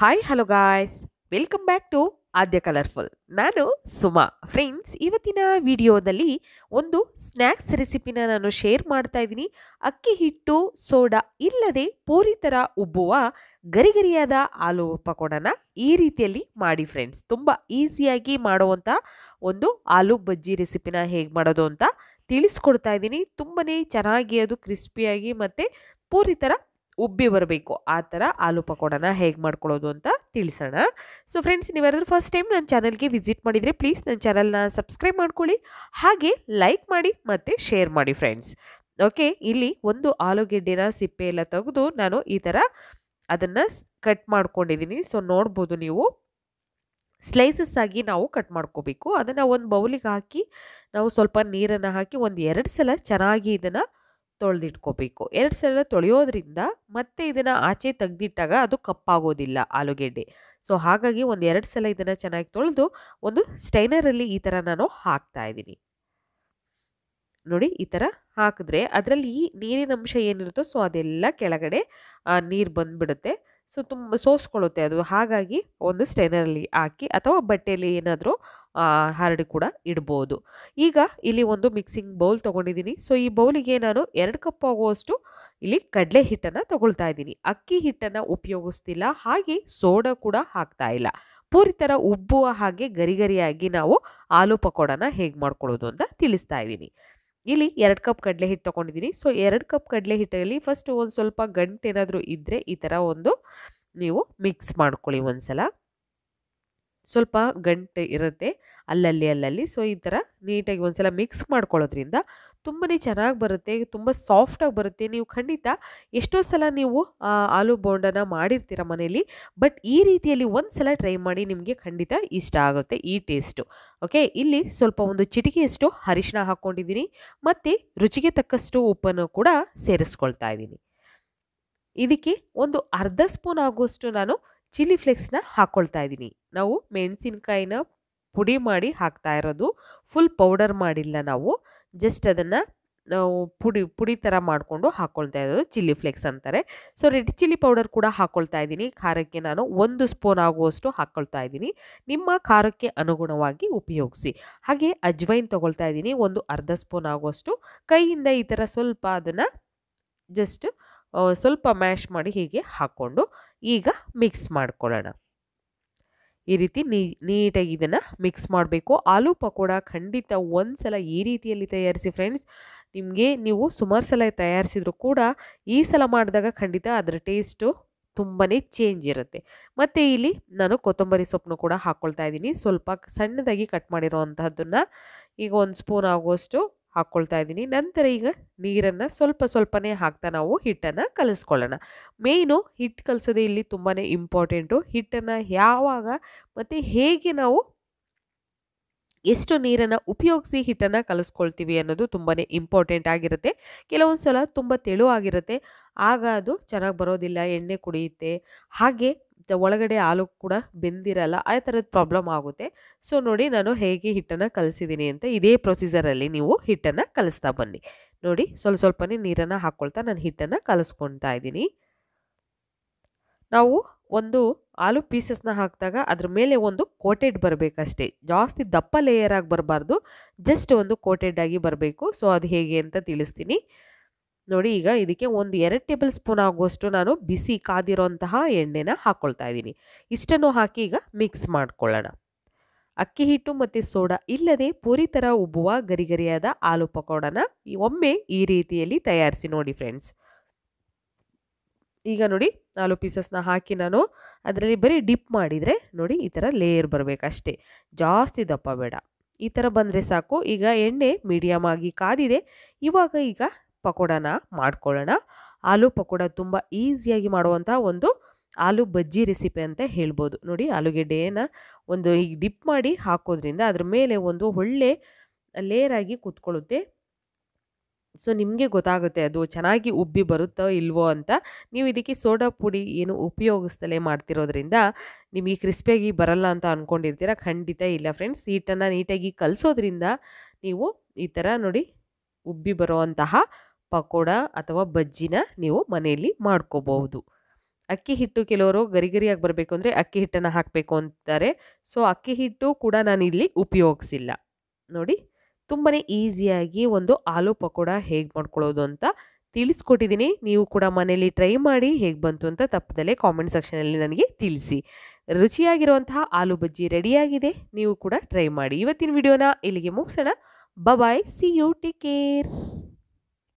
hi hello guys welcome back to Aadya colourful ನಾನು Suma friends ಇವತ್ತಿನ ವಿಡಿಯೋದಲ್ಲಿ ಒಂದು ಸ್ನ್ಯಾಕ್ಸ್ ರೆಸಿಪಿನ ನಾನು ಶೇರ್ ಮಾಡ್ತಾ ಇದ್ದೀನಿ ಅಕ್ಕಿ ಹಿಟ್ಟು ಸೋಡಾ ಇಲ್ಲದೆ ಪೂರಿ ಥರ ಉಬ್ಬುವ ಗರಿಗರಿಯಾದ ಆಲೂ ಪಕೋಡನ ಈ ರೀತಿಯಲ್ಲಿ ಮಾಡಿ ಫ್ರೆಂಡ್ಸ್ ತುಂಬ ಈಸಿಯಾಗಿ ಮಾಡುವಂಥ ಒಂದು ಆಲೂ ಬಜ್ಜಿ ರೆಸಿಪಿನ ಹೇಗೆ ಮಾಡೋದು ಅಂತ ತಿಳಿಸ್ಕೊಡ್ತಾ ಇದ್ದೀನಿ ತುಂಬಾ ಚೆನ್ನಾಗಿ ಅದು ಕ್ರಿಸ್ಪಿಯಾಗಿ ಮತ್ತು ಪೂರಿ ಥರ ಉಬ್ಬಿ ಬರಬೇಕು ಆ ಥರ ಆಲೂ ಪಕೋಡನ ಹೇಗೆ ಮಾಡ್ಕೊಳ್ಳೋದು ಅಂತ ತಿಳಿಸೋಣ ಸೊ ಫ್ರೆಂಡ್ಸ್ ಯಾರಾದರೂ ಫಸ್ಟ್ ಟೈಮ್ ನನ್ನ ಚಾನಲ್ಗೆ ವಿಸಿಟ್ ಮಾಡಿದರೆ ಪ್ಲೀಸ್ ನನ್ನ ಚಾನಲ್ನ ಸಬ್ಸ್ಕ್ರೈಬ್ ಮಾಡ್ಕೊಳ್ಳಿ ಹಾಗೆ ಲೈಕ್ ಮಾಡಿ ಮತ್ತು ಶೇರ್ ಮಾಡಿ ಫ್ರೆಂಡ್ಸ್ ಓಕೆ ಇಲ್ಲಿ ಒಂದು ಆಲೂಗೆಡ್ಡೆನ ಸಿಪ್ಪೆ ಎಲ್ಲ ತೆಗೆದು ನಾನು ಈ ಥರ ಅದನ್ನು ಕಟ್ ಮಾಡ್ಕೊಂಡಿದ್ದೀನಿ ಸೊ ನೋಡ್ಬೋದು ನೀವು ಸ್ಲೈಸಸ್ ಆಗಿ ನಾವು ಕಟ್ ಮಾಡ್ಕೋಬೇಕು ಅದನ್ನು ಒಂದು ಬೌಲಿಗೆ ಹಾಕಿ ನಾವು ಸ್ವಲ್ಪ ನೀರನ್ನು ಹಾಕಿ ಒಂದು ಎರಡು ಸಲ ಚೆನ್ನಾಗಿ ಇದನ್ನು ತೊಳೆದಿಟ್ಕೋಬೇಕು ಎರಡು ಸಲ ತೊಳೆಯೋದ್ರಿಂದ ಮತ್ತೆ ಇದನ್ನು ಆಚೆ ತೆಗೆದಿಟ್ಟಾಗ ಅದು ಕಪ್ಪಾಗೋದಿಲ್ಲ ಆಲೂಗೆಡ್ಡೆ ಸೊ ಹಾಗಾಗಿ ಒಂದು ಎರಡು ಸಲ ಇದನ್ನು ಚೆನ್ನಾಗಿ ತೊಳೆದು ಒಂದು ಸ್ಟೈನರಲ್ಲಿ ಈ ಥರ ನಾನು ಹಾಕ್ತಾ ಇದ್ದೀನಿ ನೋಡಿ ಈ ಥರ ಹಾಕಿದ್ರೆ ಅದರಲ್ಲಿ ಈ ನೀರಿನ ಅಂಶ ಏನಿರುತ್ತೋ ಸೊ ಅದೆಲ್ಲ ಕೆಳಗಡೆ ನೀರು ಬಂದುಬಿಡುತ್ತೆ ಸೊ ತುಂಬ ಸೋಸ್ಕೊಳ್ಳುತ್ತೆ ಅದು ಹಾಗಾಗಿ ಒಂದು ಸ್ಟೈನರಲ್ಲಿ ಹಾಕಿ ಅಥವಾ ಬಟ್ಟೆಯಲ್ಲಿ ಏನಾದರೂ ಹರಡಿ ಕೂಡ ಇಡ್ಬೋದು ಈಗ ಇಲ್ಲಿ ಒಂದು ಮಿಕ್ಸಿಂಗ್ ಬೌಲ್ ತೊಗೊಂಡಿದ್ದೀನಿ ಸೊ ಈ ಬೌಲಿಗೆ ನಾನು ಎರಡು ಕಪ್ ಆಗುವಷ್ಟು ಇಲ್ಲಿ ಕಡಲೆ ಹಿಟ್ಟನ್ನು ತಗೊಳ್ತಾ ಇದ್ದೀನಿ ಅಕ್ಕಿ ಹಿಟ್ಟನ್ನು ಉಪಯೋಗಿಸ್ತಿಲ್ಲ ಹಾಗೆ ಸೋಡಾ ಕೂಡ ಹಾಕ್ತಾ ಇಲ್ಲ ಪೂರಿ ಥರ ಉಬ್ಬುವ ಹಾಗೆ ಗರಿಗರಿಯಾಗಿ ನಾವು ಆಲೂ ಪಕೋಡನ ಹೇಗೆ ಮಾಡ್ಕೊಳ್ಳೋದು ಅಂತ ತಿಳಿಸ್ತಾ ಇದ್ದೀನಿ ಇಲ್ಲಿ ಎರಡು ಕಪ್ ಕಡಲೆ ಹಿಟ್ಟು ತೊಗೊಂಡಿದ್ದೀನಿ ಸೊ ಎರಡು ಕಪ್ ಕಡಲೆ ಹಿಟ್ಟಲ್ಲಿ ಫಸ್ಟ್ ಒಂದು ಸ್ವಲ್ಪ ಗಂಟು ಏನಾದರೂ ಇದ್ದರೆ ಈ ಥರ ಒಂದು ನೀವು ಮಿಕ್ಸ್ ಮಾಡ್ಕೊಳ್ಳಿ ಒಂದು ಸಲ ಸ್ವಲ್ಪ ಗಂಟೆ ಇರುತ್ತೆ ಅಲ್ಲಲ್ಲಿ ಅಲ್ಲಲ್ಲಿ ಸೊ ಈ ಥರ ನೀಟಾಗಿ ಒಂದ್ಸಲ ಮಿಕ್ಸ್ ಮಾಡ್ಕೊಳ್ಳೋದ್ರಿಂದ ತುಂಬನೇ ಚೆನ್ನಾಗಿ ಬರುತ್ತೆ ತುಂಬ ಸಾಫ್ಟಾಗಿ ಬರುತ್ತೆ ನೀವು ಖಂಡಿತ ಎಷ್ಟೋ ಸಲ ನೀವು ಆಲೂ ಬೋಂಡನ ಮಾಡಿರ್ತೀರ ಮನೆಯಲ್ಲಿ ಬಟ್ ಈ ರೀತಿಯಲ್ಲಿ ಒಂದು ಸಲ ಟ್ರೈ ಮಾಡಿ ನಿಮಗೆ ಖಂಡಿತ ಇಷ್ಟ ಆಗುತ್ತೆ ಈ ಟೇಸ್ಟು ಓಕೆ ಇಲ್ಲಿ ಸ್ವಲ್ಪ ಒಂದು ಚಿಟಿಕೆಯಷ್ಟು ಅರಿಶಿನ ಹಾಕ್ಕೊಂಡಿದ್ದೀನಿ ಮತ್ತು ರುಚಿಗೆ ತಕ್ಕಷ್ಟು ಉಪ್ಪನ್ನು ಕೂಡ ಸೇರಿಸ್ಕೊಳ್ತಾ ಇದ್ದೀನಿ ಇದಕ್ಕೆ ಒಂದು ಅರ್ಧ ಸ್ಪೂನ್ ಆಗುವಷ್ಟು ನಾನು ಚಿಲ್ಲಿ ಫ್ಲೇಕ್ಸ್ನ ಹಾಕ್ಕೊಳ್ತಾ ಇದ್ದೀನಿ ನಾವು ಮೆಣಸಿನ್ಕಾಯಿನ ಪುಡಿ ಮಾಡಿ ಹಾಕ್ತಾ ಇರೋದು ಫುಲ್ ಪೌಡರ್ ಮಾಡಿಲ್ಲ ನಾವು ಜಸ್ಟ್ ಅದನ್ನು ನಾವು ಪುಡಿ ಪುಡಿ ಥರ ಮಾಡಿಕೊಂಡು ಹಾಕ್ಕೊಳ್ತಾ ಇರೋದು ಚಿಲ್ಲಿ ಫ್ಲೇಕ್ಸ್ ಅಂತಾರೆ ಸೊ ರೆಡ್ ಚಿಲ್ಲಿ ಪೌಡರ್ ಕೂಡ ಹಾಕ್ಕೊಳ್ತಾ ಇದ್ದೀನಿ ಖಾರಕ್ಕೆ ನಾನು ಒಂದು ಸ್ಪೂನ್ ಆಗುವಷ್ಟು ಹಾಕ್ಕೊಳ್ತಾ ಇದ್ದೀನಿ ನಿಮ್ಮ ಖಾರಕ್ಕೆ ಅನುಗುಣವಾಗಿ ಉಪಯೋಗಿಸಿ ಹಾಗೆ ಅಜ್ವೈನ್ ತೊಗೊಳ್ತಾ ಇದ್ದೀನಿ ಒಂದು ಅರ್ಧ ಸ್ಪೂನ್ ಆಗುವಷ್ಟು ಕೈಯಿಂದ ಈ ಥರ ಸ್ವಲ್ಪ ಅದನ್ನು ಜಸ್ಟ್ ಸ್ವಲ್ಪ ಮ್ಯಾಶ್ ಮಾಡಿ ಹೀಗೆ ಹಾಕ್ಕೊಂಡು ಈಗ ಮಿಕ್ಸ್ ಮಾಡ್ಕೊಳ್ಳೋಣ ಈ ರೀತಿ ನೀಟಾಗಿ ಇದನ್ನು ಮಿಕ್ಸ್ ಮಾಡಬೇಕು ಆಲೂ ಪಕೋಡ ಖಂಡಿತ ಒಂದು ಸಲ ಈ ರೀತಿಯಲ್ಲಿ ತಯಾರಿಸಿ ಫ್ರೆಂಡ್ಸ್ ನಿಮಗೆ ನೀವು ಸುಮಾರು ಸಲ ತಯಾರಿಸಿದ್ರು ಕೂಡ ಈ ಸಲ ಮಾಡಿದಾಗ ಖಂಡಿತ ಅದರ ಟೇಸ್ಟು ತುಂಬಾ ಚೇಂಜ್ ಇರುತ್ತೆ ಮತ್ತು ಇಲ್ಲಿ ನಾನು ಕೊತ್ತಂಬರಿ ಸೊಪ್ಪನ್ನು ಕೂಡ ಹಾಕ್ಕೊಳ್ತಾ ಇದ್ದೀನಿ ಸ್ವಲ್ಪ ಸಣ್ಣದಾಗಿ ಕಟ್ ಮಾಡಿರೋ ಈಗ ಒಂದು ಸ್ಪೂನ್ ಆಗುವಷ್ಟು ಹಾಕ್ಕೊಳ್ತಾ ಇದ್ದೀನಿ ನಂತರ ಈಗ ನೀರನ್ನು ಸ್ವಲ್ಪ ಸ್ವಲ್ಪನೇ ಹಾಕ್ತಾ ನಾವು ಹಿಟ್ಟನ್ನು ಕಲಿಸ್ಕೊಳ್ಳೋಣ ಮೇಯ್ನು ಹಿಟ್ಟು ಕಲಿಸೋದೇ ಇಲ್ಲಿ ತುಂಬಾ ಇಂಪಾರ್ಟೆಂಟು ಹಿಟ್ಟನ್ನು ಯಾವಾಗ ಮತ್ತು ಹೇಗೆ ನಾವು ಎಷ್ಟು ನೀರನ್ನು ಉಪಯೋಗಿಸಿ ಹಿಟ್ಟನ್ನು ಕಲಿಸ್ಕೊಳ್ತೀವಿ ಅನ್ನೋದು ತುಂಬಾ ಇಂಪಾರ್ಟೆಂಟ್ ಆಗಿರುತ್ತೆ ಕೆಲವೊಂದು ಸಲ ತುಂಬ ತೆಳುವಾಗಿರುತ್ತೆ ಆಗ ಅದು ಚೆನ್ನಾಗಿ ಬರೋದಿಲ್ಲ ಎಣ್ಣೆ ಕುಡಿಯುತ್ತೆ ಹಾಗೆ ಒಳಗಡೆ ಹಾಲು ಕೂಡ ಬೆಂದಿರಲ್ಲ ಆ ಥರದ ಪ್ರಾಬ್ಲಮ್ ಆಗುತ್ತೆ ಸೊ ನೋಡಿ ನಾನು ಹೇಗೆ ಹಿಟ್ಟನ್ನು ಕಲಿಸಿದ್ದೀನಿ ಅಂತ ಇದೇ ಪ್ರೊಸೀಜರಲ್ಲಿ ನೀವು ಹಿಟ್ಟನ್ನು ಕಲಿಸ್ತಾ ಬನ್ನಿ ನೋಡಿ ಸ್ವಲ್ಪ ಸ್ವಲ್ಪನೇ ನೀರನ್ನು ಹಾಕ್ಕೊಳ್ತಾ ನಾನು ಹಿಟ್ಟನ್ನು ಕಲಿಸ್ಕೊತಾ ಇದ್ದೀನಿ ನಾವು ಒಂದು ಆಲು ಪೀಸಸ್ನ ಹಾಕಿದಾಗ ಅದ್ರ ಮೇಲೆ ಒಂದು ಕೋಟೆಡ್ ಬರಬೇಕಷ್ಟೇ ಜಾಸ್ತಿ ದಪ್ಪ ಲೇಯರ್ ಆಗಿ ಬರಬಾರ್ದು ಜಸ್ಟ್ ಒಂದು ಕೋಟೆಡ್ ಆಗಿ ಬರಬೇಕು ಸೊ ಅದು ಹೇಗೆ ಅಂತ ತಿಳಿಸ್ತೀನಿ ನೋಡಿ ಈಗ ಇದಕ್ಕೆ ಒಂದು ಎರಡು ಟೇಬಲ್ ಸ್ಪೂನ್ ಆಗುವಷ್ಟು ನಾನು ಬಿಸಿ ಕಾದಿರೋಂತಹ ಎಣ್ಣೆನ ಹಾಕ್ಕೊಳ್ತಾ ಇದ್ದೀನಿ ಇಷ್ಟನ್ನು ಹಾಕಿ ಈಗ ಮಿಕ್ಸ್ ಮಾಡ್ಕೊಳ್ಳೋಣ ಅಕ್ಕಿ ಹಿಟ್ಟು ಮತ್ತು ಸೋಡಾ ಇಲ್ಲದೆ ಪೂರಿ ಥರ ಉಬ್ಬುವ ಗರಿಗರಿಯಾದ ಆಲೂ ಪಕೋಡನ ಒಮ್ಮೆ ಈ ರೀತಿಯಲ್ಲಿ ತಯಾರಿಸಿ ನೋಡಿ ಫ್ರೆಂಡ್ಸ್ ಈಗ ನೋಡಿ ಆಲೂ ಪೀಸಸ್ನ ಹಾಕಿ ನಾನು ಅದರಲ್ಲಿ ಬರೀ ಡಿಪ್ ಮಾಡಿದರೆ ನೋಡಿ ಈ ಥರ ಲೇಯರ್ ಬರಬೇಕಷ್ಟೇ ಜಾಸ್ತಿ ದಪ್ಪ ಬೇಡ ಈ ಥರ ಬಂದರೆ ಸಾಕು ಈಗ ಎಣ್ಣೆ ಮೀಡಿಯಮ್ ಆಗಿ ಕಾದಿದೆ ಇವಾಗ ಈಗ ಪಕೋಡನ ಮಾಡ್ಕೊಳ್ಳೋಣ ಆಲೂ ಪಕೋಡ ತುಂಬ ಈಸಿಯಾಗಿ ಮಾಡುವಂಥ ಒಂದು ಆಲೂ ಬಜ್ಜಿ ರೆಸಿಪಿ ಅಂತ ಹೇಳ್ಬೋದು ನೋಡಿ ಆಲೂಗೆಡ್ಡೆಯನ್ನು ಒಂದು ಈಗ ಡಿಪ್ ಮಾಡಿ ಹಾಕೋದ್ರಿಂದ ಅದ್ರ ಮೇಲೆ ಒಂದು ಒಳ್ಳೆ ಲೇಯರ್ ಆಗಿ ಕೂತ್ಕೊಳ್ಳುತ್ತೆ ಸೊ ನಿಮಗೆ ಗೊತ್ತಾಗುತ್ತೆ ಅದು ಚೆನ್ನಾಗಿ ಉಬ್ಬಿ ಬರುತ್ತೋ ಇಲ್ವೋ ಅಂತ ನೀವು ಇದಕ್ಕೆ ಸೋಡಾ ಪುಡಿ ಏನು ಉಪಯೋಗಿಸ್ತಲೇ ಮಾಡ್ತಿರೋದ್ರಿಂದ ನಿಮಗೆ ಕ್ರಿಸ್ಪಿಯಾಗಿ ಬರಲ್ಲ ಅಂತ ಅಂದ್ಕೊಂಡಿರ್ತೀರ ಖಂಡಿತ ಇಲ್ಲ ಫ್ರೆಂಡ್ಸ್ ಹೀಟನ್ನು ನೀಟಾಗಿ ಕಲಿಸೋದ್ರಿಂದ ನೀವು ಈ ಥರ ನೋಡಿ ಉಬ್ಬಿ ಬರುವಂತಹ ಪಕೋಡ ಅಥವಾ ಬಜ್ಜಿನ ನೀವು ಮನೆಯಲ್ಲಿ ಮಾಡ್ಕೋಬಹುದು ಅಕ್ಕಿ ಹಿಟ್ಟು ಕೆಲವರು ಗರಿಗರಿಯಾಗಿ ಬರಬೇಕು ಅಂದರೆ ಅಕ್ಕಿ ಹಿಟ್ಟನ್ನು ಹಾಕಬೇಕು ಅಂತಾರೆ ಸೊ ಅಕ್ಕಿ ಹಿಟ್ಟು ಕೂಡ ನಾನು ಇಲ್ಲಿ ಉಪಯೋಗಿಸಿಲ್ಲ ನೋಡಿ ತುಂಬಾ ಈಸಿಯಾಗಿ ಒಂದು ಆಲೂ ಪಕೋಡ ಹೇಗೆ ಮಾಡ್ಕೊಳ್ಳೋದು ಅಂತ ತಿಳಿಸ್ಕೊಟ್ಟಿದ್ದೀನಿ ನೀವು ಕೂಡ ಮನೆಯಲ್ಲಿ ಟ್ರೈ ಮಾಡಿ ಹೇಗೆ ಬಂತು ಅಂತ ತಪ್ಪದಲ್ಲೇ ಕಾಮೆಂಟ್ ಸೆಕ್ಷನಲ್ಲಿ ನನಗೆ ತಿಳಿಸಿ ರುಚಿಯಾಗಿರುವಂತಹ ಆಲೂ ಬಜ್ಜಿ ರೆಡಿಯಾಗಿದೆ ನೀವು ಕೂಡ ಟ್ರೈ ಮಾಡಿ ಇವತ್ತಿನ ವಿಡಿಯೋನ ಇಲ್ಲಿಗೆ ಮುಗಿಸೋಣ bye see you take care